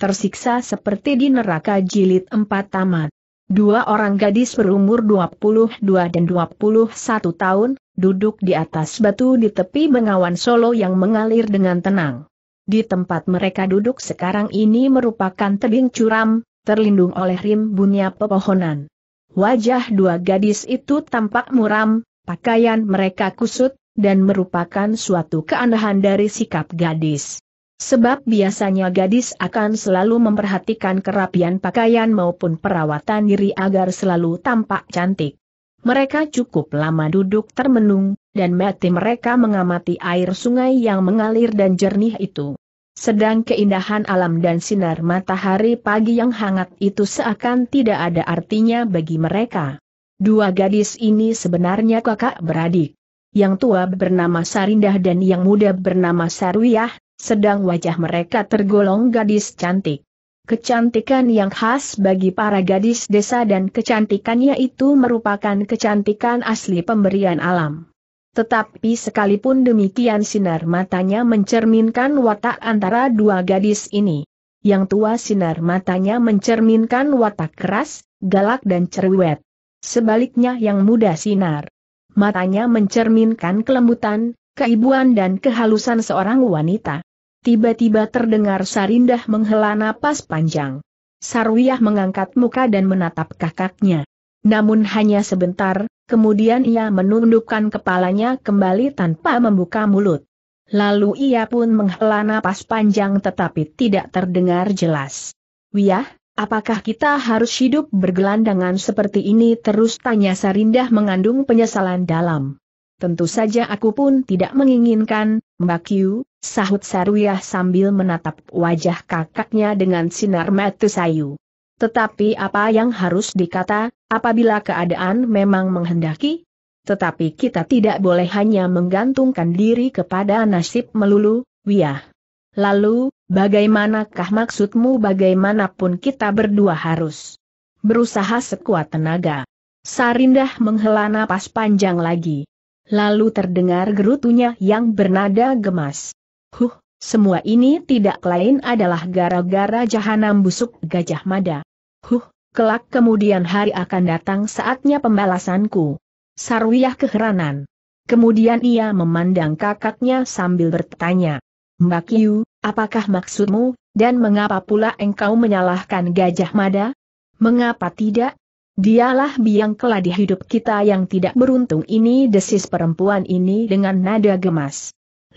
tersiksa seperti di neraka jilid 4 tamat. Dua orang gadis berumur 22 dan 21 tahun, duduk di atas batu di tepi bengawan Solo yang mengalir dengan tenang. Di tempat mereka duduk sekarang ini merupakan tebing curam, terlindung oleh rimbunnya pepohonan. Wajah dua gadis itu tampak muram, pakaian mereka kusut, dan merupakan suatu keanehan dari sikap gadis. Sebab biasanya gadis akan selalu memperhatikan kerapian pakaian maupun perawatan diri agar selalu tampak cantik. Mereka cukup lama duduk termenung, dan mati mereka mengamati air sungai yang mengalir dan jernih itu. Sedang keindahan alam dan sinar matahari pagi yang hangat itu seakan tidak ada artinya bagi mereka. Dua gadis ini sebenarnya kakak beradik. Yang tua bernama Sarindah dan yang muda bernama Sarwiyah, sedang wajah mereka tergolong gadis cantik. Kecantikan yang khas bagi para gadis desa dan kecantikannya itu merupakan kecantikan asli pemberian alam. Tetapi sekalipun demikian sinar matanya mencerminkan watak antara dua gadis ini. Yang tua sinar matanya mencerminkan watak keras, galak dan cerewet. Sebaliknya yang muda sinar. Matanya mencerminkan kelembutan, keibuan dan kehalusan seorang wanita. Tiba-tiba terdengar Sarindah menghela napas panjang. Sarwiyah mengangkat muka dan menatap kakaknya. Namun hanya sebentar, kemudian ia menundukkan kepalanya kembali tanpa membuka mulut. Lalu ia pun menghela napas panjang tetapi tidak terdengar jelas. Wiyah, apakah kita harus hidup bergelandangan seperti ini terus tanya Sarindah mengandung penyesalan dalam. Tentu saja aku pun tidak menginginkan, Mbak Q, Sahut Saruyah sambil menatap wajah kakaknya dengan sinar mata sayu. Tetapi apa yang harus dikata, apabila keadaan memang menghendaki? Tetapi kita tidak boleh hanya menggantungkan diri kepada nasib melulu, Wiyah. Lalu, bagaimanakah maksudmu bagaimanapun kita berdua harus berusaha sekuat tenaga? Sarindah menghela napas panjang lagi. Lalu terdengar gerutunya yang bernada gemas. Huh, semua ini tidak lain adalah gara-gara jahanam busuk Gajah Mada. Huh, kelak kemudian hari akan datang saatnya pembalasanku. Sarwiyah keheranan. Kemudian ia memandang kakaknya sambil bertanya. Mbak Yu, apakah maksudmu, dan mengapa pula engkau menyalahkan Gajah Mada? Mengapa tidak? Dialah biang keladi hidup kita yang tidak beruntung ini desis perempuan ini dengan nada gemas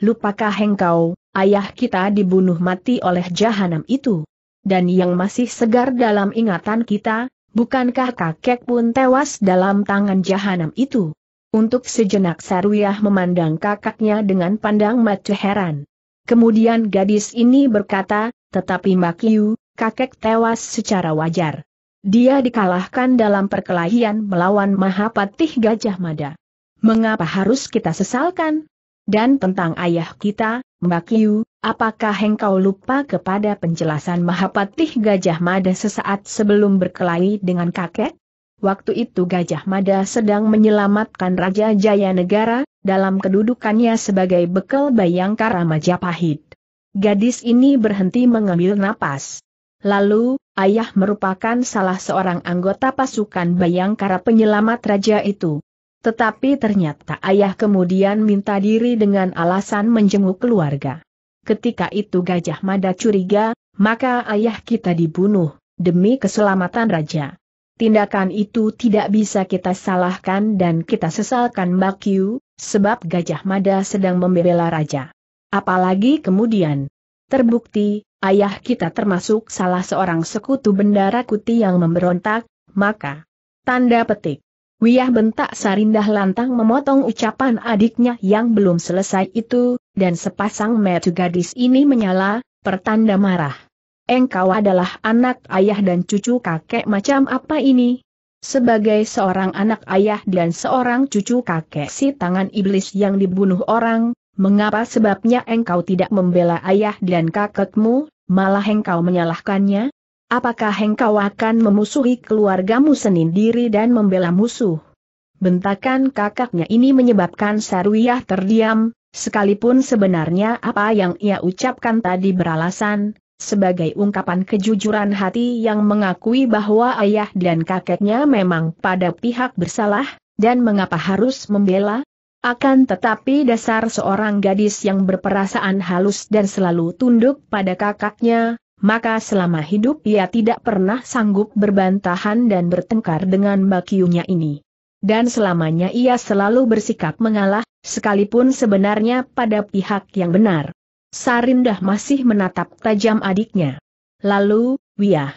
lupakah engkau, ayah kita dibunuh mati oleh jahanam itu? Dan yang masih segar dalam ingatan kita, bukankah kakek pun tewas dalam tangan jahanam itu? Untuk sejenak Sarwiyah memandang kakaknya dengan pandang mata heran. Kemudian gadis ini berkata, tetapi Makiu, kakek tewas secara wajar. Dia dikalahkan dalam perkelahian melawan Mahapatih Gajah Mada. Mengapa harus kita sesalkan? Dan tentang ayah kita, Mbak Yu, apakah engkau lupa kepada penjelasan Mahapatih Gajah Mada sesaat sebelum berkelahi dengan kakek? Waktu itu Gajah Mada sedang menyelamatkan Raja Jaya Negara, dalam kedudukannya sebagai bekal Bayangkara Majapahit. Gadis ini berhenti mengambil napas. Lalu, ayah merupakan salah seorang anggota pasukan Bayangkara penyelamat raja itu. Tetapi ternyata ayah kemudian minta diri dengan alasan menjenguk keluarga. Ketika itu Gajah Mada curiga, maka ayah kita dibunuh, demi keselamatan raja. Tindakan itu tidak bisa kita salahkan dan kita sesalkan Bakyu, sebab Gajah Mada sedang membela raja. Apalagi kemudian, terbukti, ayah kita termasuk salah seorang sekutu bendara kuti yang memberontak, maka, tanda petik, Wiyah bentak Sarindah lantang memotong ucapan adiknya yang belum selesai itu, dan sepasang metu gadis ini menyala, pertanda marah. Engkau adalah anak ayah dan cucu kakek macam apa ini? Sebagai seorang anak ayah dan seorang cucu kakek si tangan iblis yang dibunuh orang, mengapa sebabnya engkau tidak membela ayah dan kakekmu, malah engkau menyalahkannya? apakah engkau akan memusuhi keluargamu sendiri dan membela musuh? Bentakan kakaknya ini menyebabkan Sarwiyah terdiam, sekalipun sebenarnya apa yang ia ucapkan tadi beralasan, sebagai ungkapan kejujuran hati yang mengakui bahwa ayah dan kakeknya memang pada pihak bersalah, dan mengapa harus membela? Akan tetapi dasar seorang gadis yang berperasaan halus dan selalu tunduk pada kakaknya, maka selama hidup ia tidak pernah sanggup berbantahan dan bertengkar dengan bakiunya ini. Dan selamanya ia selalu bersikap mengalah, sekalipun sebenarnya pada pihak yang benar. Sarindah masih menatap tajam adiknya. Lalu, Wiyah,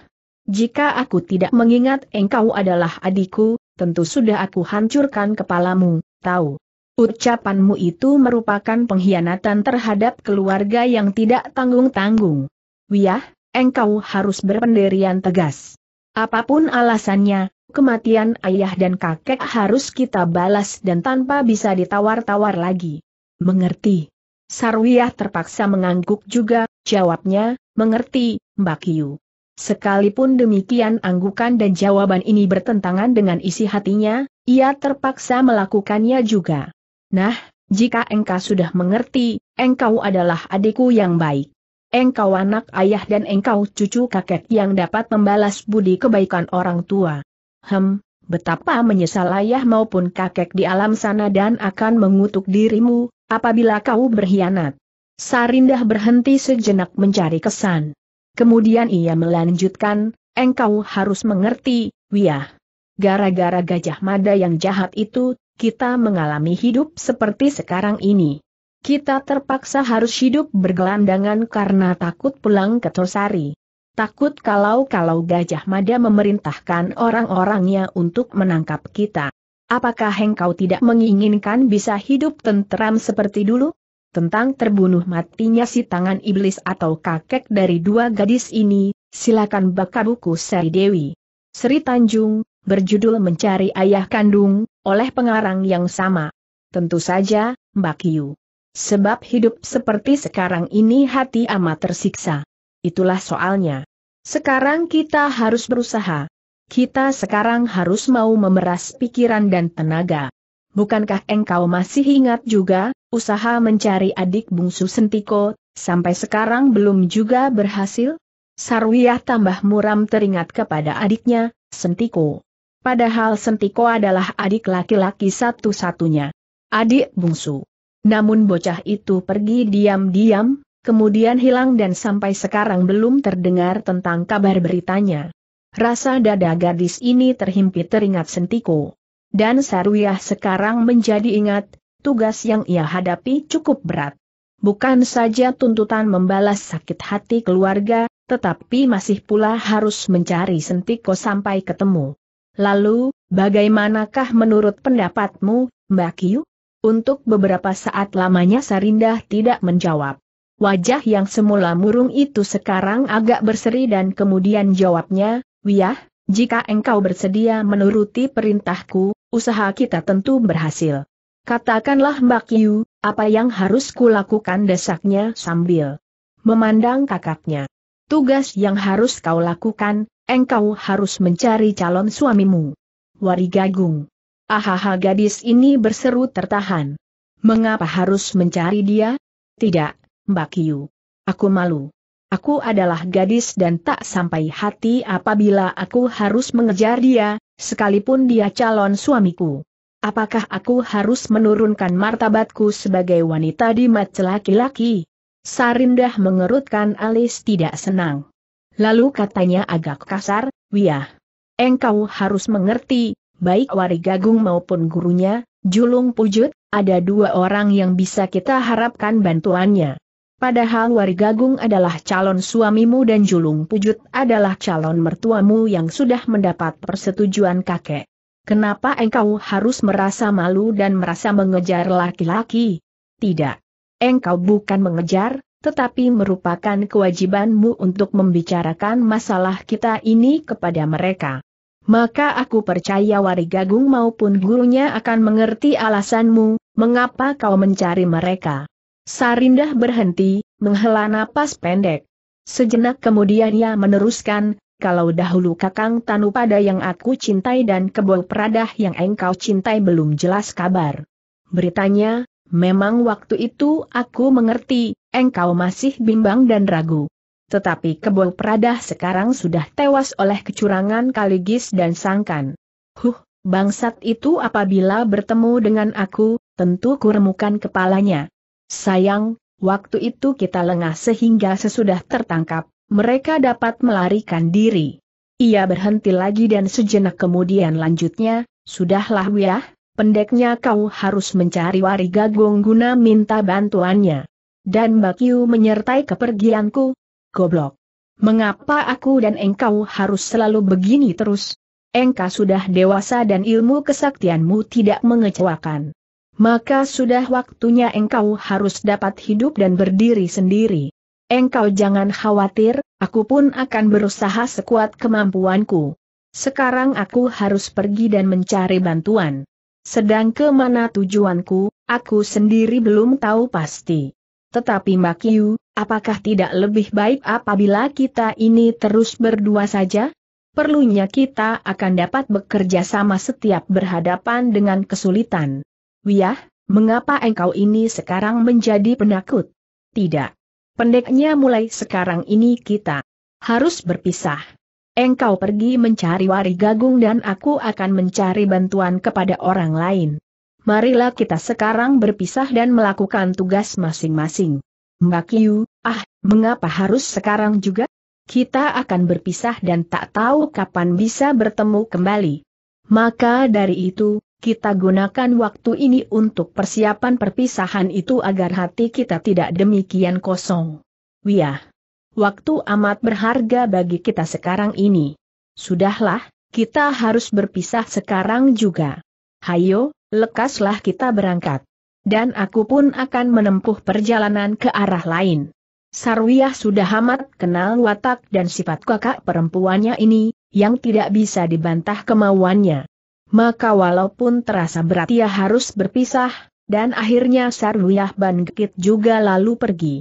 jika aku tidak mengingat engkau adalah adikku, tentu sudah aku hancurkan kepalamu, tahu. Ucapanmu itu merupakan pengkhianatan terhadap keluarga yang tidak tanggung-tanggung. Wiyah, engkau harus berpendirian tegas. Apapun alasannya, kematian ayah dan kakek harus kita balas dan tanpa bisa ditawar-tawar lagi. Mengerti. Sarwiyah terpaksa mengangguk juga, jawabnya, mengerti, Mbak Kiyu. Sekalipun demikian anggukan dan jawaban ini bertentangan dengan isi hatinya, ia terpaksa melakukannya juga. Nah, jika engkau sudah mengerti, engkau adalah adikku yang baik engkau anak ayah dan engkau cucu kakek yang dapat membalas budi kebaikan orang tua. Hem, betapa menyesal ayah maupun kakek di alam sana dan akan mengutuk dirimu, apabila kau berkhianat. Sarindah berhenti sejenak mencari kesan. Kemudian ia melanjutkan, engkau harus mengerti, Wiyah. Gara-gara Gajah Mada yang jahat itu, kita mengalami hidup seperti sekarang ini kita terpaksa harus hidup bergelandangan karena takut pulang ke Tosari. Takut kalau-kalau Gajah Mada memerintahkan orang-orangnya untuk menangkap kita. Apakah engkau tidak menginginkan bisa hidup tentram seperti dulu? Tentang terbunuh matinya si tangan iblis atau kakek dari dua gadis ini, silakan baca buku Seri Dewi. Seri Tanjung, berjudul Mencari Ayah Kandung, oleh pengarang yang sama. Tentu saja, Mbak Yu. Sebab hidup seperti sekarang ini hati amat tersiksa. Itulah soalnya. Sekarang kita harus berusaha. Kita sekarang harus mau memeras pikiran dan tenaga. Bukankah engkau masih ingat juga, usaha mencari adik bungsu Sentiko, sampai sekarang belum juga berhasil? Sarwiyah tambah muram teringat kepada adiknya, Sentiko. Padahal Sentiko adalah adik laki-laki satu-satunya. Adik bungsu. Namun bocah itu pergi diam-diam, kemudian hilang dan sampai sekarang belum terdengar tentang kabar beritanya. Rasa dada gadis ini terhimpit teringat sentiko. Dan Sarwiyah sekarang menjadi ingat, tugas yang ia hadapi cukup berat. Bukan saja tuntutan membalas sakit hati keluarga, tetapi masih pula harus mencari sentiko sampai ketemu. Lalu, bagaimanakah menurut pendapatmu, Mbak Kiyu? Untuk beberapa saat lamanya Sarindah tidak menjawab. Wajah yang semula murung itu sekarang agak berseri dan kemudian jawabnya, Wiyah, jika engkau bersedia menuruti perintahku, usaha kita tentu berhasil. Katakanlah Mbak Yu, apa yang harus kulakukan desaknya sambil memandang kakaknya. Tugas yang harus kau lakukan, engkau harus mencari calon suamimu. Warigagung. Ahaha gadis ini berseru tertahan. Mengapa harus mencari dia? Tidak, Mbak Kiyu. Aku malu. Aku adalah gadis dan tak sampai hati apabila aku harus mengejar dia, sekalipun dia calon suamiku. Apakah aku harus menurunkan martabatku sebagai wanita di mata laki-laki? Sarindah mengerutkan alis tidak senang. Lalu katanya agak kasar, Wiyah. Engkau harus mengerti, baik Wari Gagung maupun gurunya, Julung Pujut, ada dua orang yang bisa kita harapkan bantuannya. Padahal Wari Gagung adalah calon suamimu dan Julung Pujut adalah calon mertuamu yang sudah mendapat persetujuan kakek. Kenapa engkau harus merasa malu dan merasa mengejar laki-laki? Tidak. Engkau bukan mengejar, tetapi merupakan kewajibanmu untuk membicarakan masalah kita ini kepada mereka maka aku percaya Warigagung maupun gurunya akan mengerti alasanmu, mengapa kau mencari mereka. Sarindah berhenti, menghela napas pendek. Sejenak kemudian ia meneruskan, kalau dahulu Kakang tanu pada yang aku cintai dan Kebol Peradah yang engkau cintai belum jelas kabar. Beritanya, memang waktu itu aku mengerti, engkau masih bimbang dan ragu. Tetapi kebo Pradah sekarang sudah tewas oleh kecurangan Kaligis dan Sangkan. Huh, bangsat itu apabila bertemu dengan aku, tentu kuremukan kepalanya. Sayang, waktu itu kita lengah sehingga sesudah tertangkap, mereka dapat melarikan diri. Ia berhenti lagi dan sejenak kemudian lanjutnya, Sudahlah wiyah, pendeknya kau harus mencari Wari gongguna guna minta bantuannya. Dan Bakiu menyertai kepergianku, goblok. Mengapa aku dan engkau harus selalu begini terus? Engkau sudah dewasa dan ilmu kesaktianmu tidak mengecewakan. Maka sudah waktunya engkau harus dapat hidup dan berdiri sendiri. Engkau jangan khawatir, aku pun akan berusaha sekuat kemampuanku. Sekarang aku harus pergi dan mencari bantuan. Sedang kemana tujuanku, aku sendiri belum tahu pasti. Tetapi Makiu, apakah tidak lebih baik apabila kita ini terus berdua saja? Perlunya kita akan dapat bekerja sama setiap berhadapan dengan kesulitan. Wiyah, mengapa engkau ini sekarang menjadi penakut? Tidak. Pendeknya mulai sekarang ini kita harus berpisah. Engkau pergi mencari wari gagung dan aku akan mencari bantuan kepada orang lain marilah kita sekarang berpisah dan melakukan tugas masing-masing. Mbak Yu, ah, mengapa harus sekarang juga? Kita akan berpisah dan tak tahu kapan bisa bertemu kembali. Maka dari itu, kita gunakan waktu ini untuk persiapan perpisahan itu agar hati kita tidak demikian kosong. Wiyah. Waktu amat berharga bagi kita sekarang ini. Sudahlah, kita harus berpisah sekarang juga. Hayo, lekaslah kita berangkat. Dan aku pun akan menempuh perjalanan ke arah lain. Sarwiyah sudah amat kenal watak dan sifat kakak perempuannya ini, yang tidak bisa dibantah kemauannya. Maka walaupun terasa berat ia harus berpisah, dan akhirnya Sarwiyah Bangkit juga lalu pergi.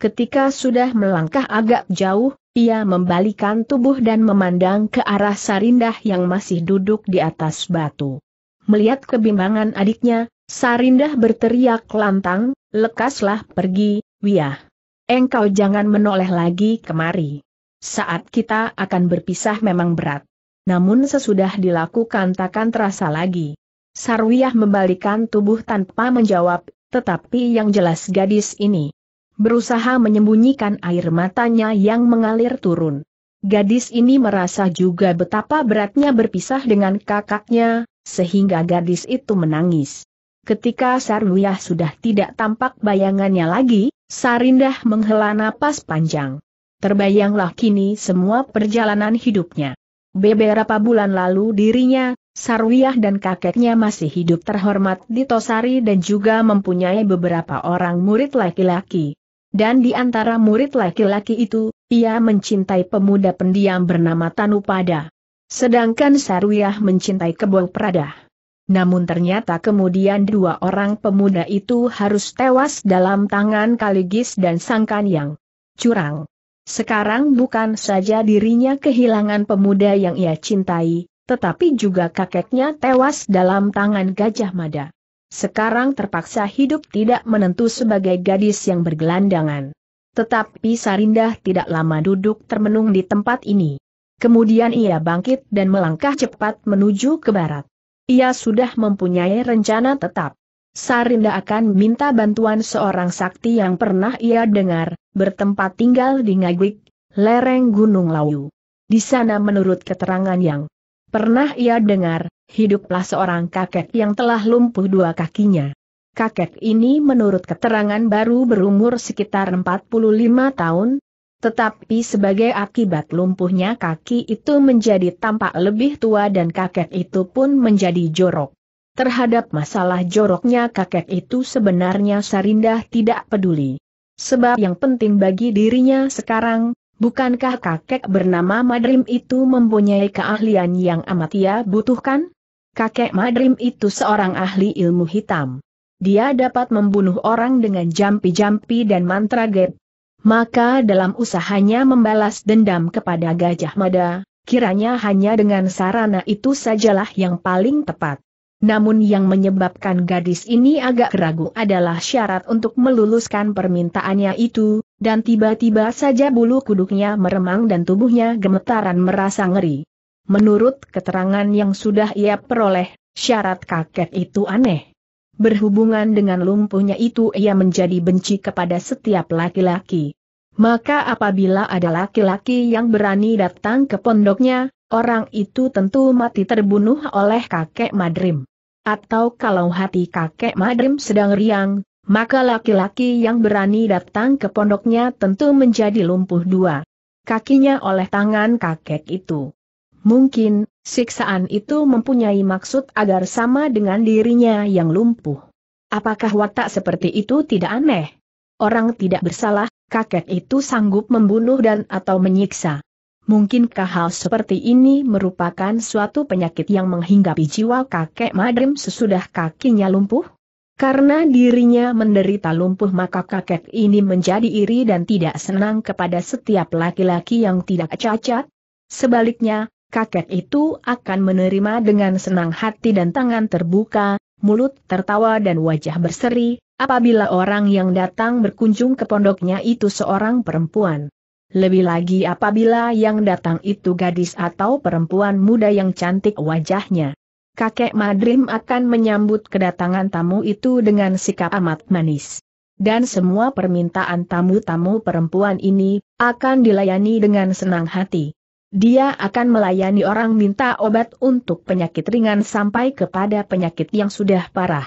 Ketika sudah melangkah agak jauh, ia membalikan tubuh dan memandang ke arah Sarindah yang masih duduk di atas batu. Melihat kebimbangan adiknya, Sarindah berteriak lantang, lekaslah pergi, Wiyah. Engkau jangan menoleh lagi kemari. Saat kita akan berpisah memang berat. Namun sesudah dilakukan takkan terasa lagi. Sarwiyah membalikan tubuh tanpa menjawab, tetapi yang jelas gadis ini berusaha menyembunyikan air matanya yang mengalir turun. Gadis ini merasa juga betapa beratnya berpisah dengan kakaknya, sehingga gadis itu menangis. Ketika Sarwiyah sudah tidak tampak bayangannya lagi, Sarindah menghela napas panjang. Terbayanglah kini semua perjalanan hidupnya. Beberapa bulan lalu dirinya, Sarwiyah dan kakeknya masih hidup terhormat di Tosari dan juga mempunyai beberapa orang murid laki-laki. Dan di antara murid laki-laki itu, ia mencintai pemuda pendiam bernama Tanupada. Sedangkan Saruyah mencintai kebol Prada. Namun ternyata kemudian dua orang pemuda itu harus tewas dalam tangan Kaligis dan Sangkan yang curang. Sekarang bukan saja dirinya kehilangan pemuda yang ia cintai, tetapi juga kakeknya tewas dalam tangan Gajah Mada. Sekarang terpaksa hidup tidak menentu sebagai gadis yang bergelandangan. Tetapi Sarindah tidak lama duduk termenung di tempat ini. Kemudian ia bangkit dan melangkah cepat menuju ke barat. Ia sudah mempunyai rencana tetap. Sarinda akan minta bantuan seorang sakti yang pernah ia dengar, bertempat tinggal di Ngagwik, lereng Gunung Lawu. Di sana menurut keterangan yang pernah ia dengar, hiduplah seorang kakek yang telah lumpuh dua kakinya. Kakek ini menurut keterangan baru berumur sekitar 45 tahun, tetapi sebagai akibat lumpuhnya kaki itu menjadi tampak lebih tua dan kakek itu pun menjadi jorok. Terhadap masalah joroknya kakek itu sebenarnya Sarindah tidak peduli. Sebab yang penting bagi dirinya sekarang, bukankah kakek bernama Madrim itu mempunyai keahlian yang amat ia butuhkan? Kakek Madrim itu seorang ahli ilmu hitam. Dia dapat membunuh orang dengan jampi-jampi dan mantra gap, maka dalam usahanya membalas dendam kepada Gajah Mada, kiranya hanya dengan sarana itu sajalah yang paling tepat. Namun yang menyebabkan gadis ini agak ragu adalah syarat untuk meluluskan permintaannya itu, dan tiba-tiba saja bulu kuduknya meremang dan tubuhnya gemetaran merasa ngeri. Menurut keterangan yang sudah ia peroleh, syarat kakek itu aneh berhubungan dengan lumpuhnya itu ia menjadi benci kepada setiap laki-laki. Maka apabila ada laki-laki yang berani datang ke pondoknya, orang itu tentu mati terbunuh oleh kakek Madrim. Atau kalau hati kakek Madrim sedang riang, maka laki-laki yang berani datang ke pondoknya tentu menjadi lumpuh dua kakinya oleh tangan kakek itu. Mungkin, siksaan itu mempunyai maksud agar sama dengan dirinya yang lumpuh. Apakah watak seperti itu tidak aneh? Orang tidak bersalah, kakek itu sanggup membunuh dan atau menyiksa. Mungkinkah hal seperti ini merupakan suatu penyakit yang menghinggapi jiwa kakek Madrim sesudah kakinya lumpuh? Karena dirinya menderita lumpuh maka kakek ini menjadi iri dan tidak senang kepada setiap laki-laki yang tidak cacat. Sebaliknya, kakek itu akan menerima dengan senang hati dan tangan terbuka, mulut tertawa dan wajah berseri, apabila orang yang datang berkunjung ke pondoknya itu seorang perempuan. Lebih lagi apabila yang datang itu gadis atau perempuan muda yang cantik wajahnya. Kakek Madrim akan menyambut kedatangan tamu itu dengan sikap amat manis. Dan semua permintaan tamu-tamu perempuan ini, akan dilayani dengan senang hati. Dia akan melayani orang minta obat untuk penyakit ringan sampai kepada penyakit yang sudah parah.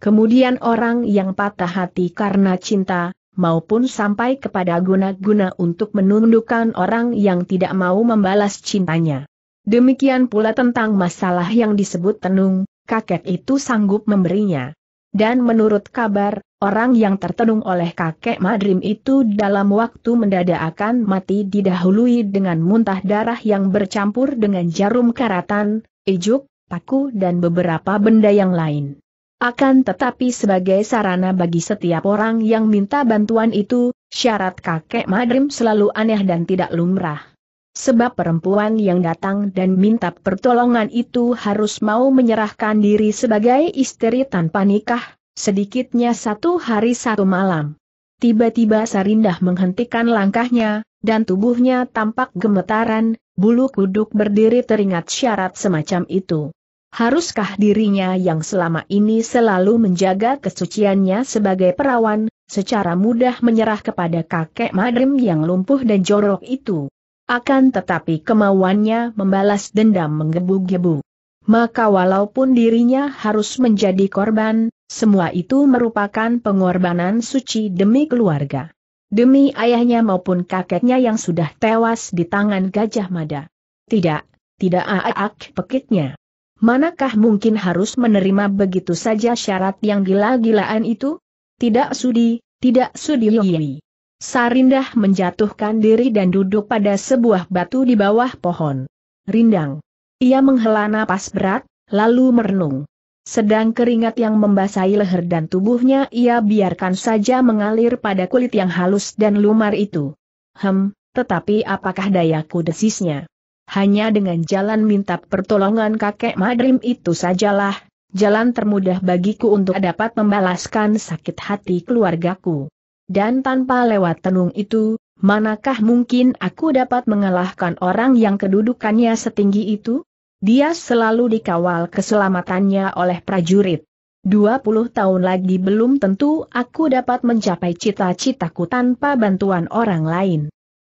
Kemudian orang yang patah hati karena cinta, maupun sampai kepada guna-guna untuk menundukkan orang yang tidak mau membalas cintanya. Demikian pula tentang masalah yang disebut tenung, kakek itu sanggup memberinya. Dan menurut kabar, orang yang tertenung oleh kakek Madrim itu dalam waktu mendadak akan mati didahului dengan muntah darah yang bercampur dengan jarum karatan, ijuk, paku dan beberapa benda yang lain. Akan tetapi sebagai sarana bagi setiap orang yang minta bantuan itu, syarat kakek Madrim selalu aneh dan tidak lumrah sebab perempuan yang datang dan minta pertolongan itu harus mau menyerahkan diri sebagai istri tanpa nikah, sedikitnya satu hari satu malam. Tiba-tiba Sarindah menghentikan langkahnya, dan tubuhnya tampak gemetaran, bulu kuduk berdiri teringat syarat semacam itu. Haruskah dirinya yang selama ini selalu menjaga kesuciannya sebagai perawan, secara mudah menyerah kepada kakek madrim yang lumpuh dan jorok itu? Akan tetapi kemauannya membalas dendam menggebu-gebu. Maka walaupun dirinya harus menjadi korban, semua itu merupakan pengorbanan suci demi keluarga. Demi ayahnya maupun kakeknya yang sudah tewas di tangan Gajah Mada. Tidak, tidak aak pekitnya. Manakah mungkin harus menerima begitu saja syarat yang gila-gilaan itu? Tidak sudi, tidak sudi Liwi. Sarindah menjatuhkan diri dan duduk pada sebuah batu di bawah pohon. Rindang. Ia menghela napas berat, lalu merenung. Sedang keringat yang membasahi leher dan tubuhnya ia biarkan saja mengalir pada kulit yang halus dan lumar itu. Hem, tetapi apakah dayaku desisnya? Hanya dengan jalan minta pertolongan kakek Madrim itu sajalah, jalan termudah bagiku untuk dapat membalaskan sakit hati keluargaku. Dan tanpa lewat tenung itu, manakah mungkin aku dapat mengalahkan orang yang kedudukannya setinggi itu? Dia selalu dikawal keselamatannya oleh prajurit. 20 tahun lagi belum tentu aku dapat mencapai cita-citaku tanpa bantuan orang lain.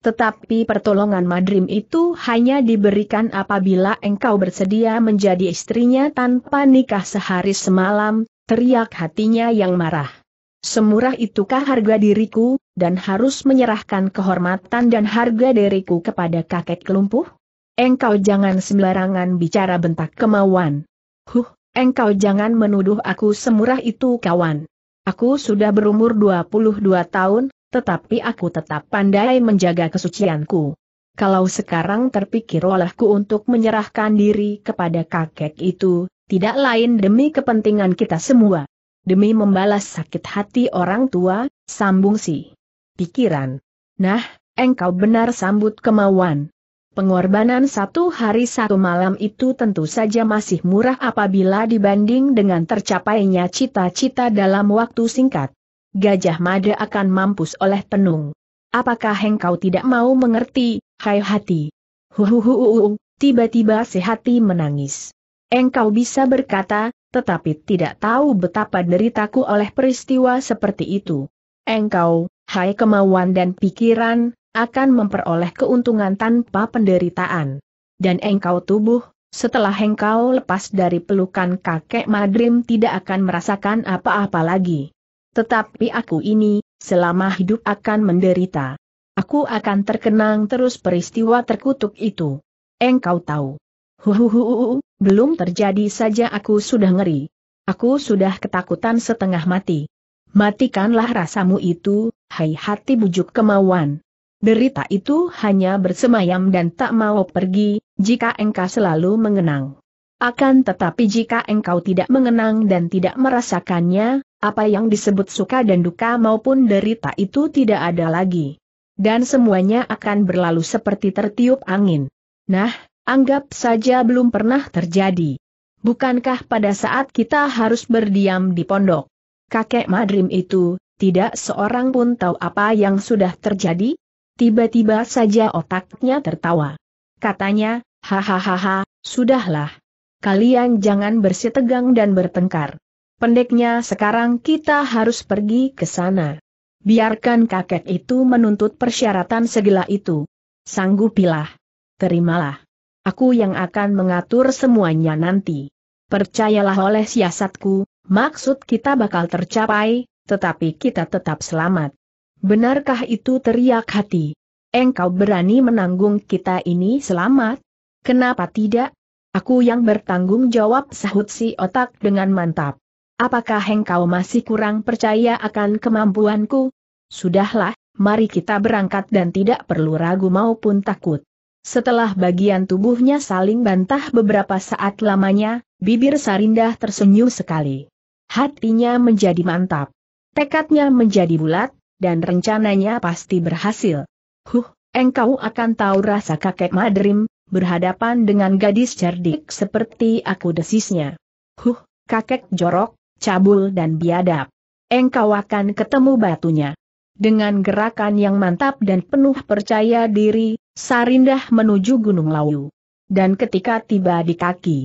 Tetapi pertolongan Madrim itu hanya diberikan apabila engkau bersedia menjadi istrinya tanpa nikah sehari semalam, teriak hatinya yang marah. Semurah itukah harga diriku, dan harus menyerahkan kehormatan dan harga diriku kepada kakek kelumpuh? Engkau jangan sembarangan bicara bentak kemauan. Huh, engkau jangan menuduh aku semurah itu kawan. Aku sudah berumur 22 tahun, tetapi aku tetap pandai menjaga kesucianku. Kalau sekarang terpikir olehku untuk menyerahkan diri kepada kakek itu, tidak lain demi kepentingan kita semua. Demi membalas sakit hati orang tua, sambung si pikiran. Nah, engkau benar sambut kemauan. Pengorbanan satu hari satu malam itu tentu saja masih murah apabila dibanding dengan tercapainya cita-cita dalam waktu singkat. Gajah Mada akan mampus oleh penung. Apakah engkau tidak mau mengerti, hai hati? Huhuhuhu, tiba-tiba sehati menangis. Engkau bisa berkata, tetapi tidak tahu betapa deritaku oleh peristiwa seperti itu. Engkau, hai kemauan dan pikiran, akan memperoleh keuntungan tanpa penderitaan. Dan engkau tubuh, setelah engkau lepas dari pelukan kakek Madrim tidak akan merasakan apa-apa lagi. Tetapi aku ini, selama hidup akan menderita. Aku akan terkenang terus peristiwa terkutuk itu. Engkau tahu. Huhuhuhu, belum terjadi saja aku sudah ngeri. Aku sudah ketakutan setengah mati. Matikanlah rasamu itu, hai hati bujuk kemauan. Derita itu hanya bersemayam dan tak mau pergi, jika engkau selalu mengenang. Akan tetapi jika engkau tidak mengenang dan tidak merasakannya, apa yang disebut suka dan duka maupun derita itu tidak ada lagi. Dan semuanya akan berlalu seperti tertiup angin. Nah, Anggap saja belum pernah terjadi. Bukankah pada saat kita harus berdiam di pondok? Kakek Madrim itu, tidak seorang pun tahu apa yang sudah terjadi? Tiba-tiba saja otaknya tertawa. Katanya, hahaha, sudahlah. Kalian jangan bersitegang dan bertengkar. Pendeknya sekarang kita harus pergi ke sana. Biarkan kakek itu menuntut persyaratan segala itu. Sanggupilah. Terimalah aku yang akan mengatur semuanya nanti. Percayalah oleh siasatku, maksud kita bakal tercapai, tetapi kita tetap selamat. Benarkah itu teriak hati? Engkau berani menanggung kita ini selamat? Kenapa tidak? Aku yang bertanggung jawab sahut si otak dengan mantap. Apakah engkau masih kurang percaya akan kemampuanku? Sudahlah, mari kita berangkat dan tidak perlu ragu maupun takut. Setelah bagian tubuhnya saling bantah beberapa saat lamanya, bibir Sarindah tersenyum sekali. Hatinya menjadi mantap. Tekadnya menjadi bulat, dan rencananya pasti berhasil. Huh, engkau akan tahu rasa kakek Madrim, berhadapan dengan gadis cerdik seperti aku desisnya. Huh, kakek jorok, cabul dan biadab. Engkau akan ketemu batunya. Dengan gerakan yang mantap dan penuh percaya diri, Sarindah menuju Gunung Lawu. Dan ketika tiba di kaki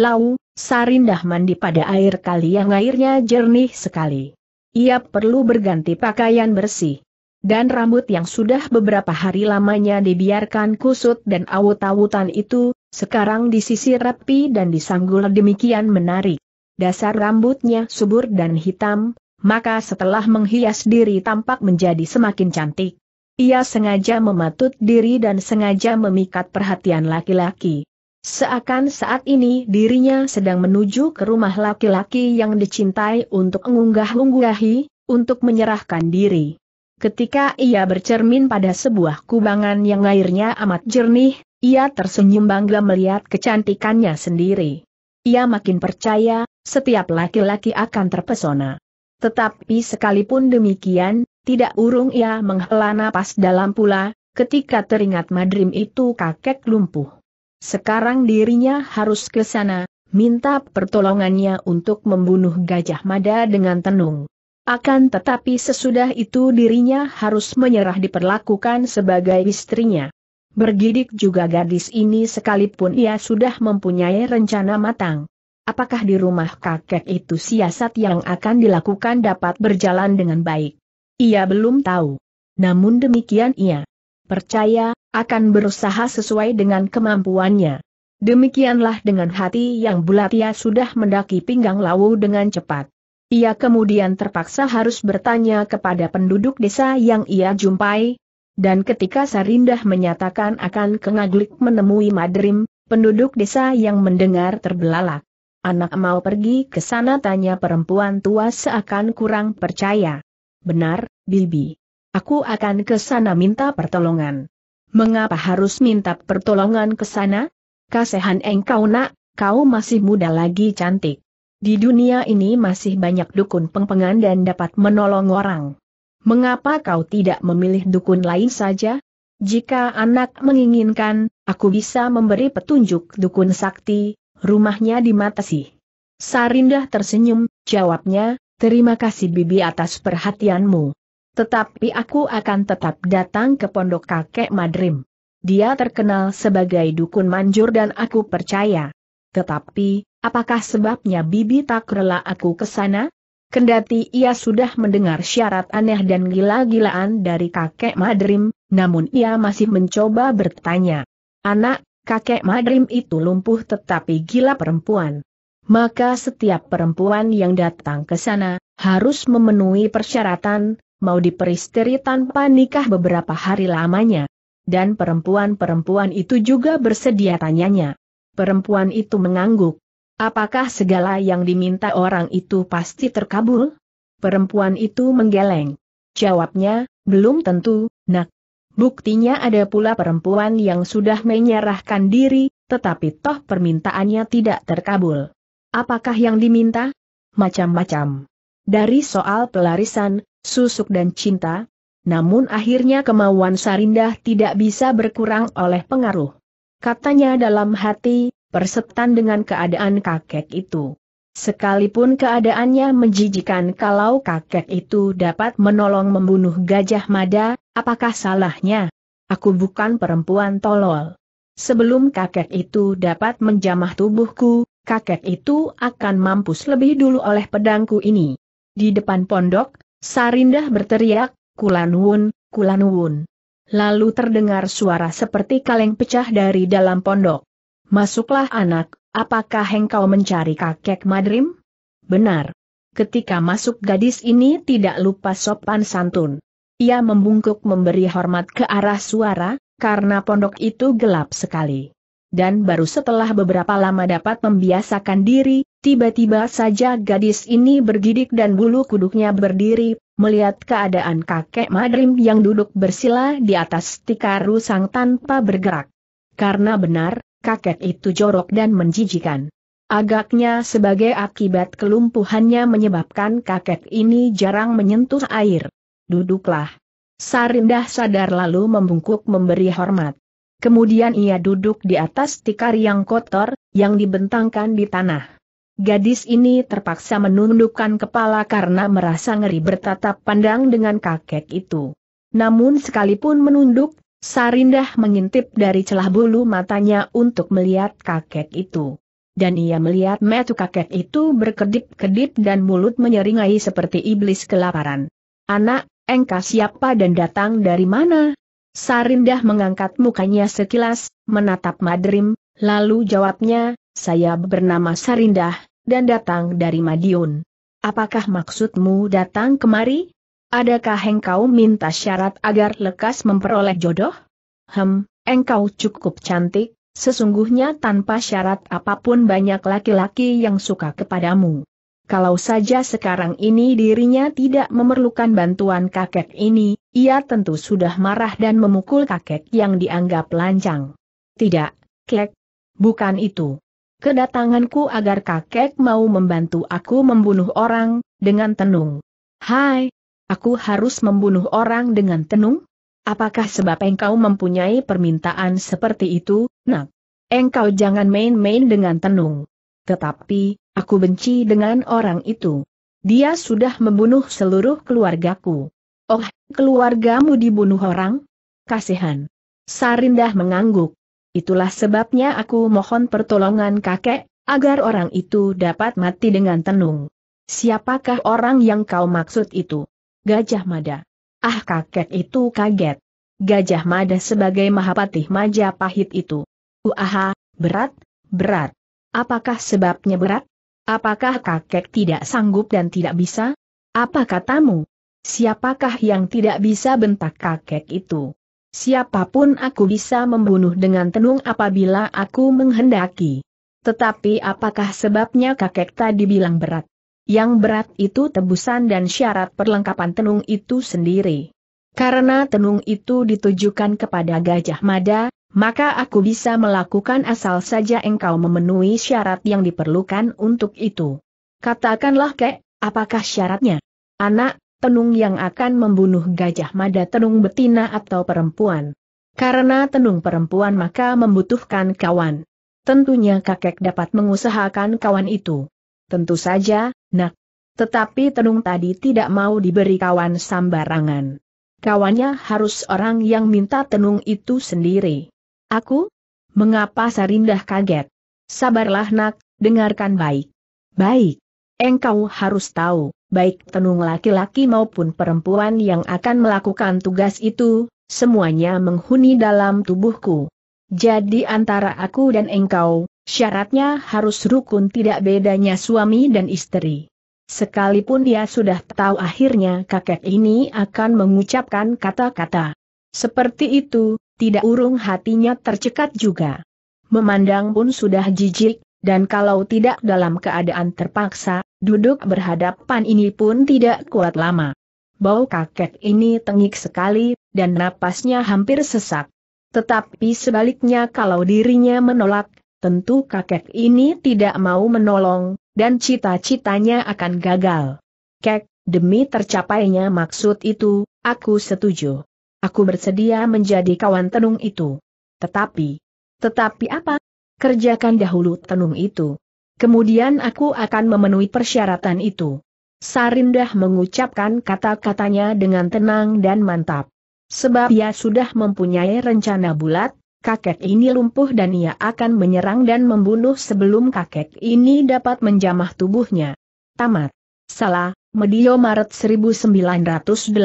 Lawu, Sarindah mandi pada air kali yang airnya jernih sekali. Ia perlu berganti pakaian bersih. Dan rambut yang sudah beberapa hari lamanya dibiarkan kusut dan awut-awutan itu, sekarang disisir rapi dan disanggul demikian menarik. Dasar rambutnya subur dan hitam, maka setelah menghias diri tampak menjadi semakin cantik. Ia sengaja mematut diri dan sengaja memikat perhatian laki-laki. Seakan saat ini dirinya sedang menuju ke rumah laki-laki yang dicintai untuk mengunggah-unggahi, untuk menyerahkan diri. Ketika ia bercermin pada sebuah kubangan yang airnya amat jernih, ia tersenyum bangga melihat kecantikannya sendiri. Ia makin percaya, setiap laki-laki akan terpesona. Tetapi sekalipun demikian, tidak urung ia menghela napas dalam pula, ketika teringat Madrim itu kakek lumpuh. Sekarang dirinya harus ke sana, minta pertolongannya untuk membunuh Gajah Mada dengan tenung. Akan tetapi sesudah itu dirinya harus menyerah diperlakukan sebagai istrinya. Bergidik juga gadis ini sekalipun ia sudah mempunyai rencana matang. Apakah di rumah kakek itu siasat yang akan dilakukan dapat berjalan dengan baik? Ia belum tahu. Namun demikian ia percaya, akan berusaha sesuai dengan kemampuannya. Demikianlah dengan hati yang bulat ia sudah mendaki pinggang lawu dengan cepat. Ia kemudian terpaksa harus bertanya kepada penduduk desa yang ia jumpai, dan ketika Sarindah menyatakan akan ke Ngaglik menemui Madrim, penduduk desa yang mendengar terbelalak. Anak mau pergi ke sana tanya perempuan tua seakan kurang percaya. Benar, Bibi. Aku akan ke sana minta pertolongan. Mengapa harus minta pertolongan ke sana? Kasehan engkau nak, kau masih muda lagi cantik. Di dunia ini masih banyak dukun pengpengan dan dapat menolong orang. Mengapa kau tidak memilih dukun lain saja? Jika anak menginginkan, aku bisa memberi petunjuk dukun sakti, rumahnya di sih. Sarindah tersenyum, jawabnya, Terima kasih Bibi atas perhatianmu. Tetapi aku akan tetap datang ke pondok kakek Madrim. Dia terkenal sebagai dukun manjur dan aku percaya. Tetapi, apakah sebabnya Bibi tak rela aku ke sana? Kendati ia sudah mendengar syarat aneh dan gila-gilaan dari kakek Madrim, namun ia masih mencoba bertanya. Anak, kakek Madrim itu lumpuh tetapi gila perempuan maka setiap perempuan yang datang ke sana, harus memenuhi persyaratan, mau diperistiri tanpa nikah beberapa hari lamanya. Dan perempuan-perempuan itu juga bersedia tanyanya. Perempuan itu mengangguk. Apakah segala yang diminta orang itu pasti terkabul? Perempuan itu menggeleng. Jawabnya, belum tentu, nak. Buktinya ada pula perempuan yang sudah menyerahkan diri, tetapi toh permintaannya tidak terkabul. Apakah yang diminta? Macam-macam. Dari soal pelarisan, susuk dan cinta, namun akhirnya kemauan Sarindah tidak bisa berkurang oleh pengaruh. Katanya dalam hati, persetan dengan keadaan kakek itu. Sekalipun keadaannya menjijikan kalau kakek itu dapat menolong membunuh gajah mada, apakah salahnya? Aku bukan perempuan tolol. Sebelum kakek itu dapat menjamah tubuhku, kakek itu akan mampus lebih dulu oleh pedangku ini. Di depan pondok, Sarindah berteriak, Kulanuun, Kulanuun. Lalu terdengar suara seperti kaleng pecah dari dalam pondok. Masuklah anak, apakah engkau mencari kakek Madrim? Benar. Ketika masuk gadis ini tidak lupa sopan santun. Ia membungkuk memberi hormat ke arah suara, karena pondok itu gelap sekali dan baru setelah beberapa lama dapat membiasakan diri, tiba-tiba saja gadis ini bergidik dan bulu kuduknya berdiri, melihat keadaan kakek Madrim yang duduk bersila di atas tikar rusang tanpa bergerak. Karena benar, kakek itu jorok dan menjijikan. Agaknya sebagai akibat kelumpuhannya menyebabkan kakek ini jarang menyentuh air. Duduklah. Sarindah sadar lalu membungkuk memberi hormat. Kemudian ia duduk di atas tikar yang kotor, yang dibentangkan di tanah. Gadis ini terpaksa menundukkan kepala karena merasa ngeri bertatap pandang dengan kakek itu. Namun sekalipun menunduk, Sarindah mengintip dari celah bulu matanya untuk melihat kakek itu. Dan ia melihat metu kakek itu berkedip-kedip dan mulut menyeringai seperti iblis kelaparan. Anak, engkau siapa dan datang dari mana? Sarindah mengangkat mukanya sekilas, menatap Madrim, lalu jawabnya, saya bernama Sarindah, dan datang dari Madiun. Apakah maksudmu datang kemari? Adakah engkau minta syarat agar lekas memperoleh jodoh? Hem, engkau cukup cantik, sesungguhnya tanpa syarat apapun banyak laki-laki yang suka kepadamu. Kalau saja sekarang ini dirinya tidak memerlukan bantuan kakek ini, ia tentu sudah marah dan memukul kakek yang dianggap lancang. Tidak, kek. Bukan itu. Kedatanganku agar kakek mau membantu aku membunuh orang, dengan tenung. Hai, aku harus membunuh orang dengan tenung? Apakah sebab engkau mempunyai permintaan seperti itu, nak? Engkau jangan main-main dengan tenung. Tetapi, Aku benci dengan orang itu. Dia sudah membunuh seluruh keluargaku. Oh, keluargamu dibunuh orang? Kasihan. Sarindah mengangguk. Itulah sebabnya aku mohon pertolongan kakek, agar orang itu dapat mati dengan tenung. Siapakah orang yang kau maksud itu? Gajah Mada. Ah kakek itu kaget. Gajah Mada sebagai Mahapatih Majapahit itu. Uaha, berat, berat. Apakah sebabnya berat? Apakah kakek tidak sanggup dan tidak bisa? Apa katamu? Siapakah yang tidak bisa bentak kakek itu? Siapapun aku bisa membunuh dengan tenung apabila aku menghendaki. Tetapi apakah sebabnya kakek tadi bilang berat? Yang berat itu tebusan dan syarat perlengkapan tenung itu sendiri. Karena tenung itu ditujukan kepada Gajah Mada, maka aku bisa melakukan asal saja engkau memenuhi syarat yang diperlukan untuk itu. Katakanlah kek, apakah syaratnya? Anak, tenung yang akan membunuh gajah mada tenung betina atau perempuan. Karena tenung perempuan maka membutuhkan kawan. Tentunya kakek dapat mengusahakan kawan itu. Tentu saja, nak. Tetapi tenung tadi tidak mau diberi kawan sambarangan. Kawannya harus orang yang minta tenung itu sendiri. Aku? Mengapa Sarindah kaget? Sabarlah nak, dengarkan baik. Baik. Engkau harus tahu, baik tenung laki-laki maupun perempuan yang akan melakukan tugas itu, semuanya menghuni dalam tubuhku. Jadi antara aku dan engkau, syaratnya harus rukun tidak bedanya suami dan istri. Sekalipun dia sudah tahu akhirnya kakek ini akan mengucapkan kata-kata. Seperti itu, tidak urung hatinya tercekat juga. Memandang pun sudah jijik, dan kalau tidak dalam keadaan terpaksa, duduk berhadapan ini pun tidak kuat lama. Bau kakek ini tengik sekali, dan napasnya hampir sesak. Tetapi sebaliknya kalau dirinya menolak, tentu kakek ini tidak mau menolong, dan cita-citanya akan gagal. Kek, demi tercapainya maksud itu, aku setuju. Aku bersedia menjadi kawan tenung itu. Tetapi, tetapi apa? Kerjakan dahulu tenung itu. Kemudian aku akan memenuhi persyaratan itu. Sarindah mengucapkan kata-katanya dengan tenang dan mantap. Sebab ia sudah mempunyai rencana bulat, kakek ini lumpuh dan ia akan menyerang dan membunuh sebelum kakek ini dapat menjamah tubuhnya. Tamat. Salah, Medio Maret 1987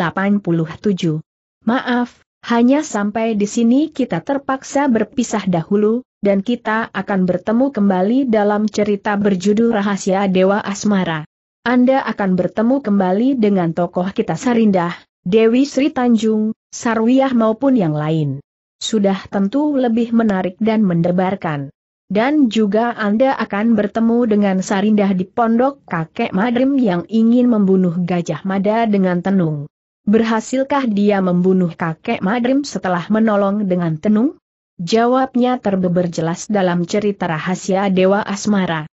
Maaf, hanya sampai di sini kita terpaksa berpisah dahulu, dan kita akan bertemu kembali dalam cerita berjudul Rahasia Dewa Asmara. Anda akan bertemu kembali dengan tokoh kita Sarindah, Dewi Sri Tanjung, Sarwiyah maupun yang lain. Sudah tentu lebih menarik dan mendebarkan. Dan juga Anda akan bertemu dengan Sarindah di pondok kakek Madrim yang ingin membunuh Gajah Mada dengan tenung. Berhasilkah dia membunuh kakek Madrim setelah menolong dengan tenung? Jawabnya terbeber jelas dalam cerita rahasia Dewa Asmara.